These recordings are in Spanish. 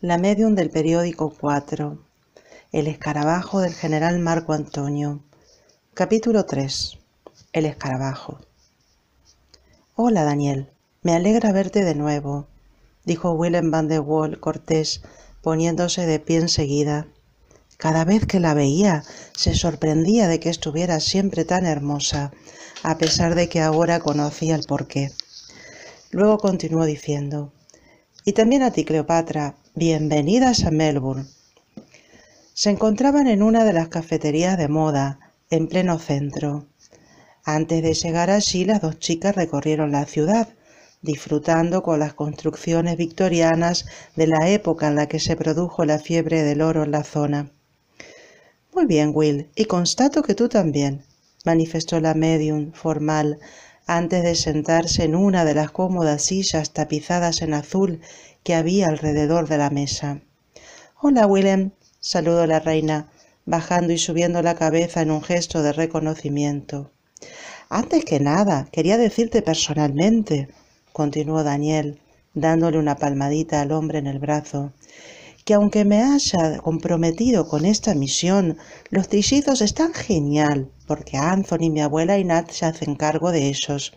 La medium del periódico 4. El escarabajo del general Marco Antonio. Capítulo 3. El escarabajo. Hola, Daniel. Me alegra verte de nuevo, dijo Willem van der Waal, Cortés, poniéndose de pie enseguida. Cada vez que la veía, se sorprendía de que estuviera siempre tan hermosa, a pesar de que ahora conocía el porqué. Luego continuó diciendo, y también a ti, Cleopatra, Bienvenidas a Melbourne. Se encontraban en una de las cafeterías de moda, en pleno centro. Antes de llegar allí, las dos chicas recorrieron la ciudad, disfrutando con las construcciones victorianas de la época en la que se produjo la fiebre del oro en la zona. Muy bien, Will, y constato que tú también, manifestó la medium formal, antes de sentarse en una de las cómodas sillas tapizadas en azul que había alrededor de la mesa. Hola, Willem, saludó la reina, bajando y subiendo la cabeza en un gesto de reconocimiento. Antes que nada, quería decirte personalmente, continuó Daniel, dándole una palmadita al hombre en el brazo, que aunque me haya comprometido con esta misión, los trillizos están genial, porque Anthony, mi abuela y Nat se hacen cargo de ellos.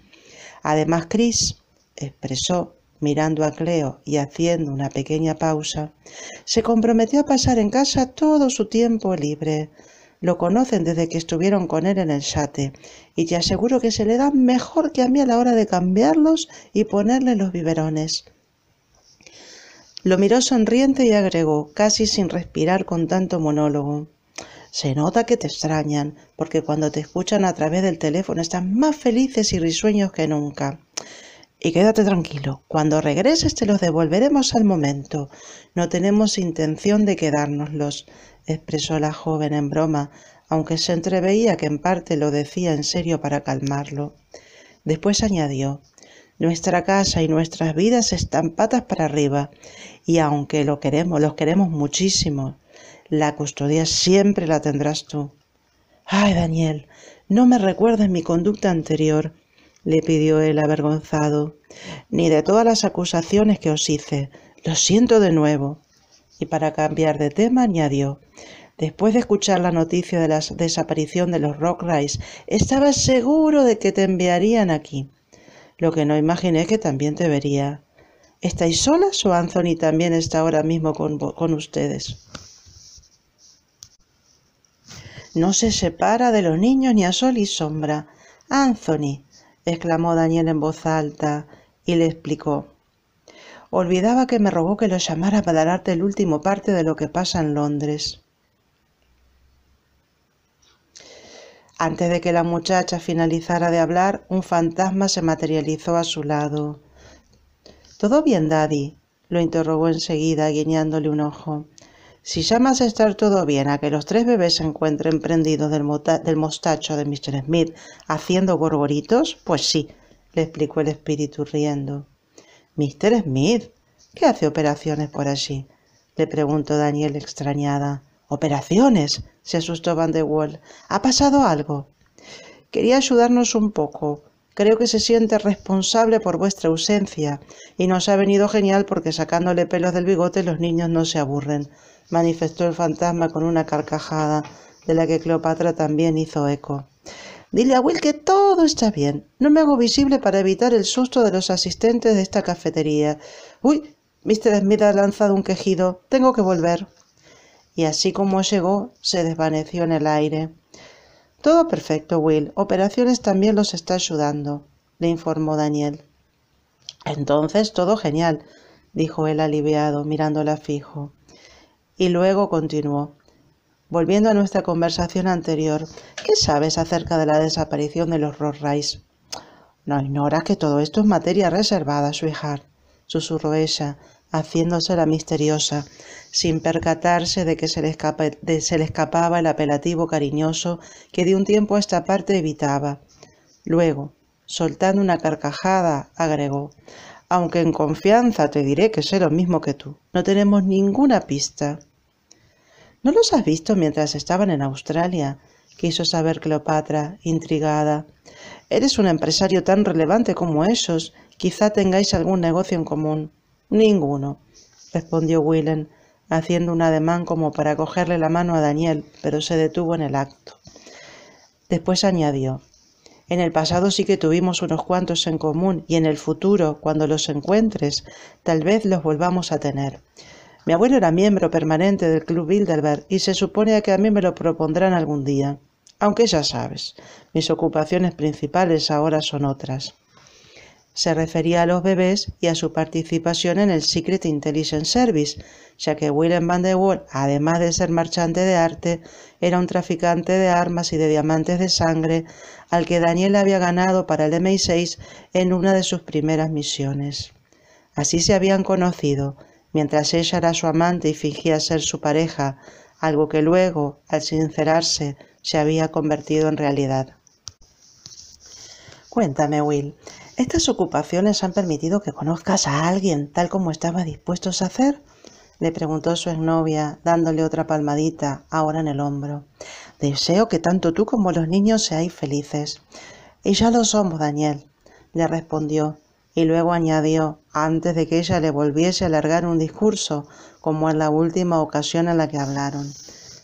Además, Chris, expresó, mirando a Cleo y haciendo una pequeña pausa, se comprometió a pasar en casa todo su tiempo libre. Lo conocen desde que estuvieron con él en el chate y te aseguro que se le da mejor que a mí a la hora de cambiarlos y ponerle los biberones. Lo miró sonriente y agregó, casi sin respirar con tanto monólogo. Se nota que te extrañan, porque cuando te escuchan a través del teléfono están más felices y risueños que nunca y quédate tranquilo. Cuando regreses te los devolveremos al momento. No tenemos intención de quedárnoslos, expresó la joven en broma, aunque se entreveía que en parte lo decía en serio para calmarlo. Después añadió Nuestra casa y nuestras vidas están patas para arriba, y aunque lo queremos, los queremos muchísimo, la custodia siempre la tendrás tú. Ay, Daniel, no me recuerdes mi conducta anterior le pidió él avergonzado, ni de todas las acusaciones que os hice. Lo siento de nuevo. Y para cambiar de tema añadió, después de escuchar la noticia de la desaparición de los Rock rice estaba seguro de que te enviarían aquí. Lo que no imaginé que también te vería. ¿Estáis solas o Anthony también está ahora mismo con, con ustedes? No se separa de los niños ni a sol y sombra. Anthony, exclamó Daniel en voz alta y le explicó. Olvidaba que me rogó que lo llamara para darte el último parte de lo que pasa en Londres. Antes de que la muchacha finalizara de hablar, un fantasma se materializó a su lado. ¿Todo bien, Daddy? lo interrogó enseguida, guiñándole un ojo. Si llamas a estar todo bien a que los tres bebés se encuentren prendidos del, mostacho de Mr. Smith haciendo gorgoritos, pues sí, le explicó el espíritu riendo. Mr. Smith, ¿qué hace operaciones por allí? le preguntó Daniel extrañada. Operaciones, se asustó Van de Wall. ¿Ha pasado algo? Quería ayudarnos un poco, Creo que se siente responsable por vuestra ausencia y nos ha venido genial porque sacándole pelos del bigote los niños no se aburren, manifestó el fantasma con una carcajada de la que Cleopatra también hizo eco. Dile a Will que todo está bien. No me hago visible para evitar el susto de los asistentes de esta cafetería. Uy, Mr. Smith ha lanzado un quejido. Tengo que volver. Y así como llegó, se desvaneció en el aire. Todo perfecto, Will. Operaciones también los está ayudando, le informó Daniel. Entonces, todo genial, dijo él aliviado, mirándola fijo. Y luego continuó. Volviendo a nuestra conversación anterior, ¿qué sabes acerca de la desaparición de los Rolls No ignoras que todo esto es materia reservada, su hija susurró ella, haciéndose la misteriosa, sin percatarse de que se le, se le escapaba el apelativo cariñoso que de un tiempo a esta parte evitaba. Luego, soltando una carcajada, agregó aunque en confianza te diré que sé lo mismo que tú. No tenemos ninguna pista. ¿No los has visto mientras estaban en Australia? quiso saber Cleopatra, intrigada. Eres un empresario tan relevante como esos. Quizá tengáis algún negocio en común. Ninguno, respondió Willem, haciendo un ademán como para cogerle la mano a Daniel, pero se detuvo en el acto. Después añadió En el pasado sí que tuvimos unos cuantos en común y en el futuro, cuando los encuentres, tal vez los volvamos a tener. Mi abuelo era miembro permanente del Club Bilderberg y se supone que a mí me lo propondrán algún día. Aunque ya sabes, mis ocupaciones principales ahora son otras se refería a los bebés y a su participación en el Secret Intelligence Service, ya que Willem van der Waal, además de ser marchante de arte, era un traficante de armas y de diamantes de sangre al que Daniel había ganado para el MI6 en una de sus primeras misiones. Así se habían conocido, mientras ella era su amante y fingía ser su pareja, algo que luego, al sincerarse, se había convertido en realidad. Cuéntame, Will, estas ocupaciones han permitido que conozcas a alguien tal como estaba dispuesto a hacer, le preguntó su exnovia, dándole otra palmadita, ahora en el hombro. Deseo que tanto tú como los niños seáis felices. Y ya lo somos, Daniel, le respondió, y luego añadió, antes de que ella le volviese a alargar un discurso, como en la última ocasión en la que hablaron.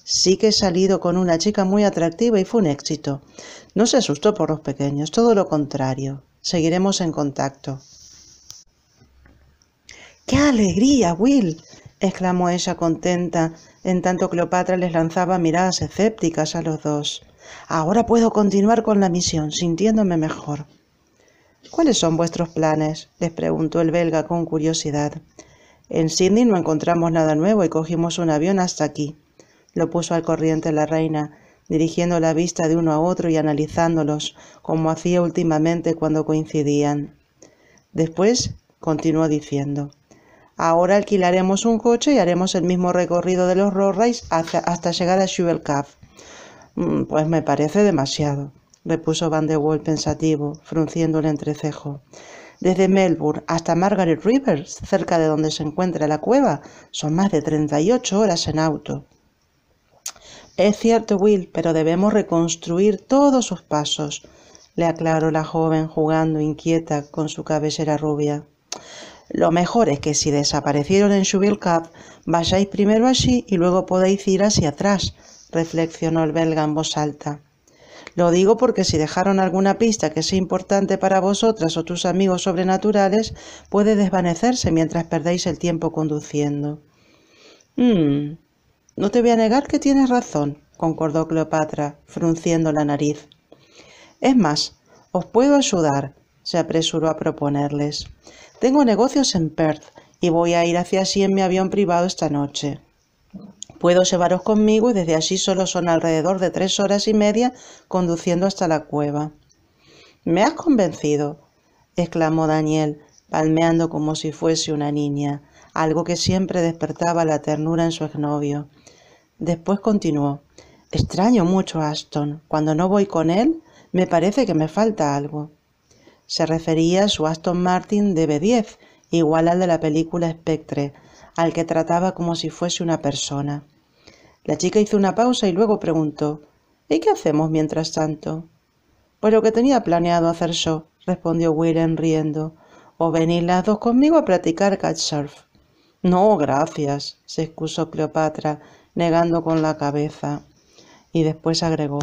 Sí que he salido con una chica muy atractiva y fue un éxito. No se asustó por los pequeños, todo lo contrario. Seguiremos en contacto. ¡Qué alegría, Will! exclamó ella contenta, en tanto Cleopatra les lanzaba miradas escépticas a los dos. Ahora puedo continuar con la misión, sintiéndome mejor. ¿Cuáles son vuestros planes? les preguntó el belga con curiosidad. En Sydney no encontramos nada nuevo y cogimos un avión hasta aquí. Lo puso al corriente la reina, dirigiendo la vista de uno a otro y analizándolos, como hacía últimamente cuando coincidían. Después continuó diciendo, ahora alquilaremos un coche y haremos el mismo recorrido de los Rorrays hasta, hasta, llegar a Schubelkaff. Mm, pues me parece demasiado, repuso Van de Waal pensativo, frunciendo el entrecejo. Desde Melbourne hasta Margaret Rivers, cerca de donde se encuentra la cueva, son más de 38 horas en auto. Es cierto, Will, pero debemos reconstruir todos sus pasos, le aclaró la joven jugando inquieta con su cabellera rubia. Lo mejor es que si desaparecieron en Shubil Cup, vayáis primero allí y luego podéis ir hacia atrás, reflexionó el belga en voz alta. Lo digo porque si dejaron alguna pista que sea importante para vosotras o tus amigos sobrenaturales, puede desvanecerse mientras perdéis el tiempo conduciendo. «Mmm». No te voy a negar que tienes razón, concordó Cleopatra, frunciendo la nariz. Es más, os puedo ayudar, se apresuró a proponerles. Tengo negocios en Perth y voy a ir hacia allí en mi avión privado esta noche. Puedo llevaros conmigo y desde allí solo son alrededor de tres horas y media conduciendo hasta la cueva. Me has convencido, exclamó Daniel, palmeando como si fuese una niña, algo que siempre despertaba la ternura en su exnovio. Después continuó Extraño mucho a Aston. Cuando no voy con él, me parece que me falta algo. Se refería a su Aston Martin DB10, igual al de la película Spectre, al que trataba como si fuese una persona. La chica hizo una pausa y luego preguntó ¿Y qué hacemos mientras tanto? Pues lo que tenía planeado hacer yo, respondió Willem riendo. O venir las dos conmigo a practicar surf». No, gracias, se excusó Cleopatra, negando con la cabeza. Y después agregó,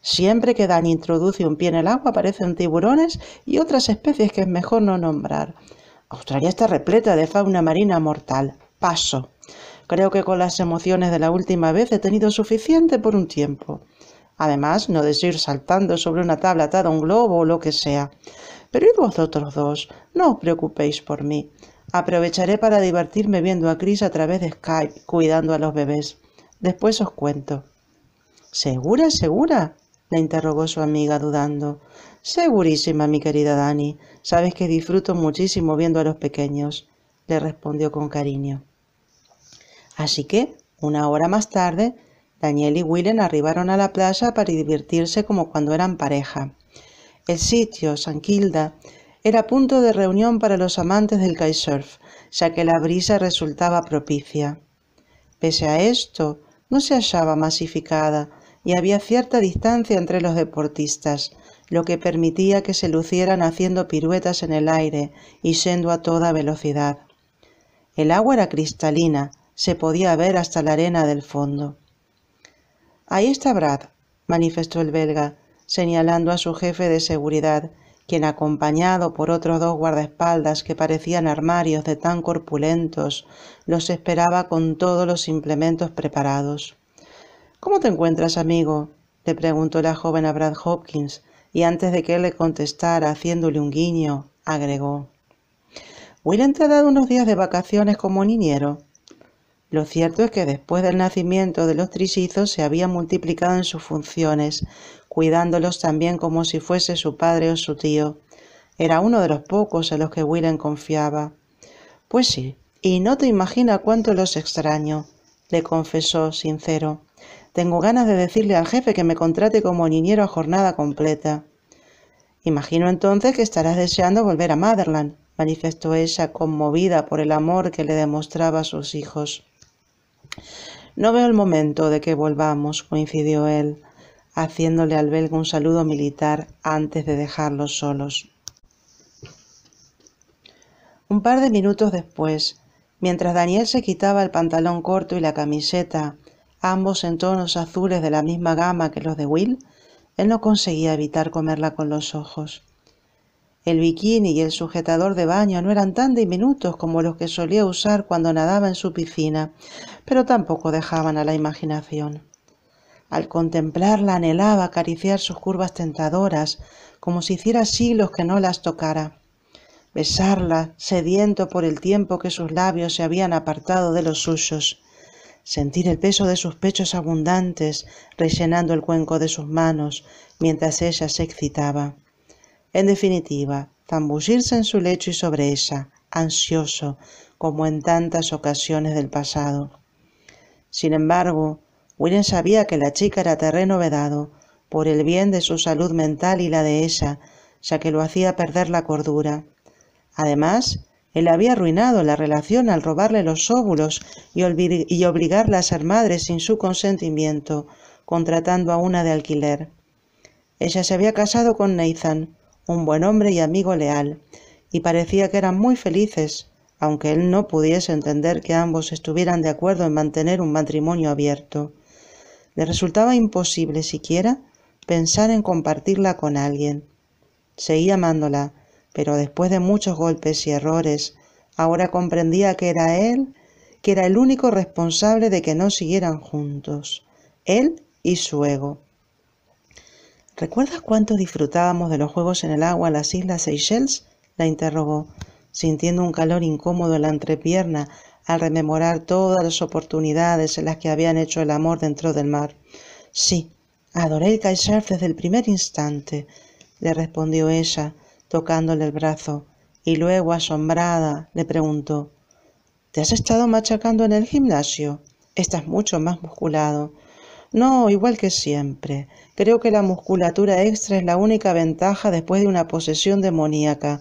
siempre que Dan introduce un pie en el agua aparecen tiburones y otras especies que es mejor no nombrar. Australia está repleta de fauna marina mortal. Paso. Creo que con las emociones de la última vez he tenido suficiente por un tiempo. Además, no deseo ir saltando sobre una tabla atada a un globo o lo que sea. Pero id vosotros dos, no os preocupéis por mí. Aprovecharé para divertirme viendo a Chris a través de Skype, cuidando a los bebés. Después os cuento. ¿Segura, segura? le interrogó su amiga dudando. Segurísima, mi querida Dani. Sabes que disfruto muchísimo viendo a los pequeños, le respondió con cariño. Así que, una hora más tarde, Daniel y Willen arribaron a la playa para divertirse como cuando eran pareja. El sitio, San Kilda, era punto de reunión para los amantes del kitesurf, ya que la brisa resultaba propicia. Pese a esto, no se hallaba masificada y había cierta distancia entre los deportistas, lo que permitía que se lucieran haciendo piruetas en el aire y siendo a toda velocidad. El agua era cristalina, se podía ver hasta la arena del fondo. Ahí está Brad, manifestó el belga, señalando a su jefe de seguridad, quien acompañado por otros dos guardaespaldas que parecían armarios de tan corpulentos, los esperaba con todos los implementos preparados. ¿Cómo te encuentras, amigo? le preguntó la joven a Brad Hopkins, y antes de que él le contestara haciéndole un guiño, agregó William te ha dado unos días de vacaciones como niñero. Lo cierto es que después del nacimiento de los trisizos se había multiplicado en sus funciones, cuidándolos también como si fuese su padre o su tío. Era uno de los pocos a los que Willem confiaba. Pues sí, y no te imaginas cuánto los extraño, le confesó sincero. Tengo ganas de decirle al jefe que me contrate como niñero a jornada completa. Imagino entonces que estarás deseando volver a Motherland, manifestó ella conmovida por el amor que le demostraba a sus hijos. No veo el momento de que volvamos, coincidió él haciéndole al belga un saludo militar antes de dejarlos solos. Un par de minutos después, mientras Daniel se quitaba el pantalón corto y la camiseta, ambos en tonos azules de la misma gama que los de Will, él no conseguía evitar comerla con los ojos. El bikini y el sujetador de baño no eran tan diminutos como los que solía usar cuando nadaba en su piscina, pero tampoco dejaban a la imaginación. Al contemplarla anhelaba acariciar sus curvas tentadoras, como si hiciera siglos que no las tocara. Besarla, sediento por el tiempo que sus labios se habían apartado de los suyos. Sentir el peso de sus pechos abundantes rellenando el cuenco de sus manos mientras ella se excitaba. En definitiva, zambullirse en su lecho y sobre ella, ansioso, como en tantas ocasiones del pasado. Sin embargo, William sabía que la chica era terreno vedado, por el bien de su salud mental y la de ella, ya que lo hacía perder la cordura. Además, él había arruinado la relación al robarle los óvulos y, y obligarla a ser madre sin su consentimiento, contratando a una de alquiler. Ella se había casado con Nathan, un buen hombre y amigo leal, y parecía que eran muy felices, aunque él no pudiese entender que ambos estuvieran de acuerdo en mantener un matrimonio abierto. Le resultaba imposible siquiera pensar en compartirla con alguien. Seguía amándola, pero después de muchos golpes y errores, ahora comprendía que era él, que era el único responsable de que no siguieran juntos, él y su ego. ¿Recuerdas cuánto disfrutábamos de los juegos en el agua en las Islas Seychelles? la interrogó, sintiendo un calor incómodo en la entrepierna al rememorar todas las oportunidades en las que habían hecho el amor dentro del mar. Sí, adoré el Kaiser desde el primer instante, le respondió ella, tocándole el brazo, y luego, asombrada, le preguntó ¿Te has estado machacando en el gimnasio? Estás mucho más musculado. No, igual que siempre. Creo que la musculatura extra es la única ventaja después de una posesión demoníaca,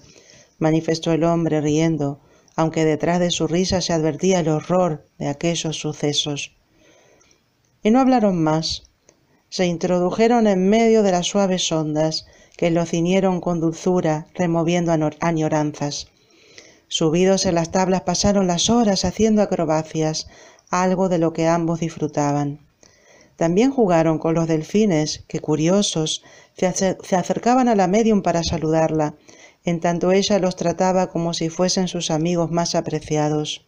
manifestó el hombre riendo, aunque detrás de su risa se advertía el horror de aquellos sucesos. Y no hablaron más. Se introdujeron en medio de las suaves ondas que lo ciñeron con dulzura, removiendo añoranzas. Subidos en las tablas pasaron las horas haciendo acrobacias, algo de lo que ambos disfrutaban. También jugaron con los delfines, que curiosos se, acercaban a la medium para saludarla, en tanto ella los trataba como si fuesen sus amigos más apreciados.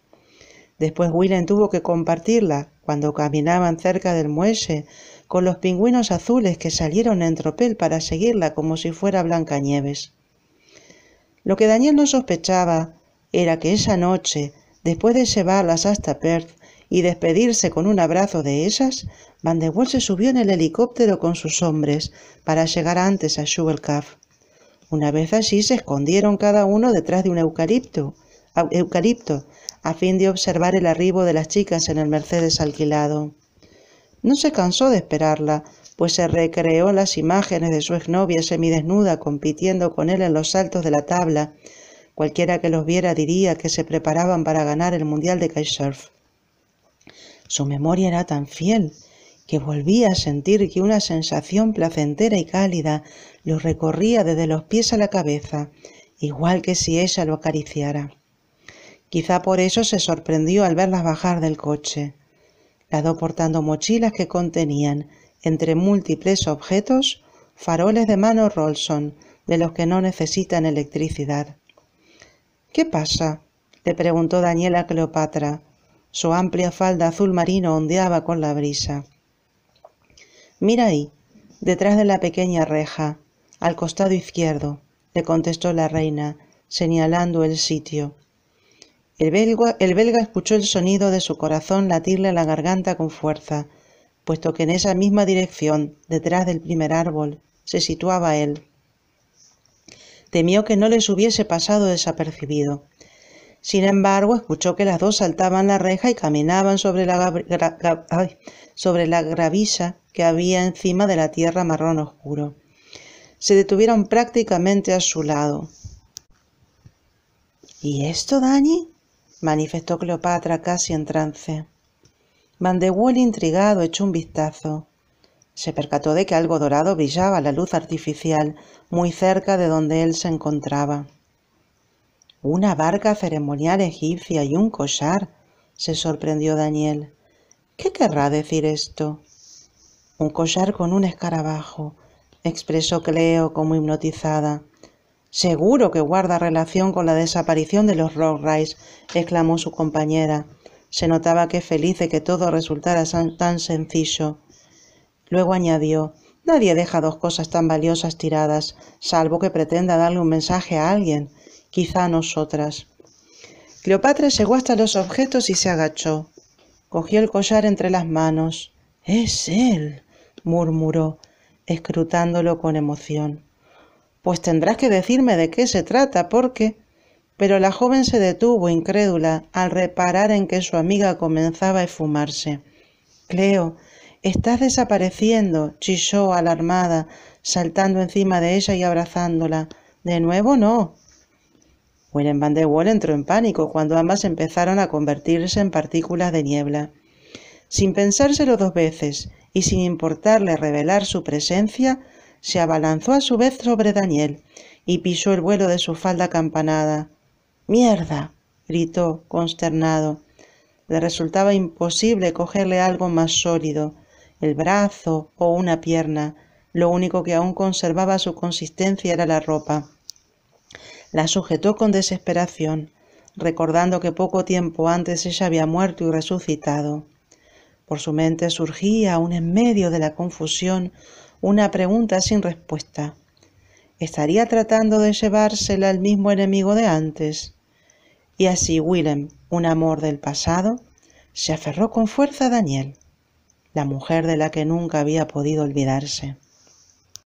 Después Willen tuvo que compartirla cuando caminaban cerca del muelle con los pingüinos azules que salieron en tropel para seguirla como si fuera Blancanieves. Lo que Daniel no sospechaba era que esa noche, después de llevarlas hasta Perth y despedirse con un abrazo de ellas, Van de Waal se subió en el helicóptero con sus hombres para llegar antes a Shuvelcaf. Una vez allí se escondieron cada uno detrás de un eucalipto, eucalipto a fin de observar el arribo de las chicas en el Mercedes alquilado. No se cansó de esperarla, pues se recreó las imágenes de su exnovia semidesnuda compitiendo con él en los saltos de la tabla. Cualquiera que los viera diría que se preparaban para ganar el Mundial de Kitesurf. Su memoria era tan fiel que volvía a sentir que una sensación placentera y cálida lo recorría desde los pies a la cabeza, igual que si ella lo acariciara. Quizá por eso se sorprendió al verlas bajar del coche, las dos portando mochilas que contenían, entre múltiples objetos, faroles de mano Rolson, de los que no necesitan electricidad. ¿Qué pasa? le preguntó Daniela Cleopatra. Su amplia falda azul marino ondeaba con la brisa. Mira ahí, detrás de la pequeña reja, al costado izquierdo, le contestó la reina, señalando el sitio. El belga, escuchó el sonido de su corazón latirle a la garganta con fuerza, puesto que en esa misma dirección, detrás del primer árbol, se situaba él. Temió que no les hubiese pasado desapercibido sin embargo, escuchó que las dos saltaban la reja y caminaban sobre la, sobre la gravilla que había encima de la tierra marrón oscuro. Se detuvieron prácticamente a su lado. ¿Y esto, Dani? manifestó Cleopatra casi en trance. mandewell intrigado, echó un vistazo. Se percató de que algo dorado brillaba a la luz artificial, muy cerca de donde él se encontraba. Una barca ceremonial egipcia y un collar, se sorprendió Daniel. ¿Qué querrá decir esto? Un collar con un escarabajo, expresó Cleo como hipnotizada. Seguro que guarda relación con la desaparición de los Rockrides, exclamó su compañera. Se notaba que feliz de que todo resultara tan sencillo. Luego añadió, nadie deja dos cosas tan valiosas tiradas, salvo que pretenda darle un mensaje a alguien quizá nosotras. Cleopatra llegó hasta los objetos y se agachó. Cogió el collar entre las manos. Es él, murmuró, escrutándolo con emoción. Pues tendrás que decirme de qué se trata, porque... Pero la joven se detuvo incrédula al reparar en que su amiga comenzaba a esfumarse. Cleo, estás desapareciendo, chilló alarmada, saltando encima de ella y abrazándola. De nuevo no, Willem van de entró en pánico cuando ambas empezaron a convertirse en partículas de niebla. Sin pensárselo dos veces y sin importarle revelar su presencia, se abalanzó a su vez sobre Daniel y pisó el vuelo de su falda campanada. ¡Mierda! gritó, consternado. Le resultaba imposible cogerle algo más sólido, el brazo o una pierna. Lo único que aún conservaba su consistencia era la ropa la sujetó con desesperación, recordando que poco tiempo antes ella había muerto y resucitado. Por su mente surgía, aún en medio de la confusión, una pregunta sin respuesta. ¿Estaría tratando de llevársela al mismo enemigo de antes? Y así Willem, un amor del pasado, se aferró con fuerza a Daniel, la mujer de la que nunca había podido olvidarse.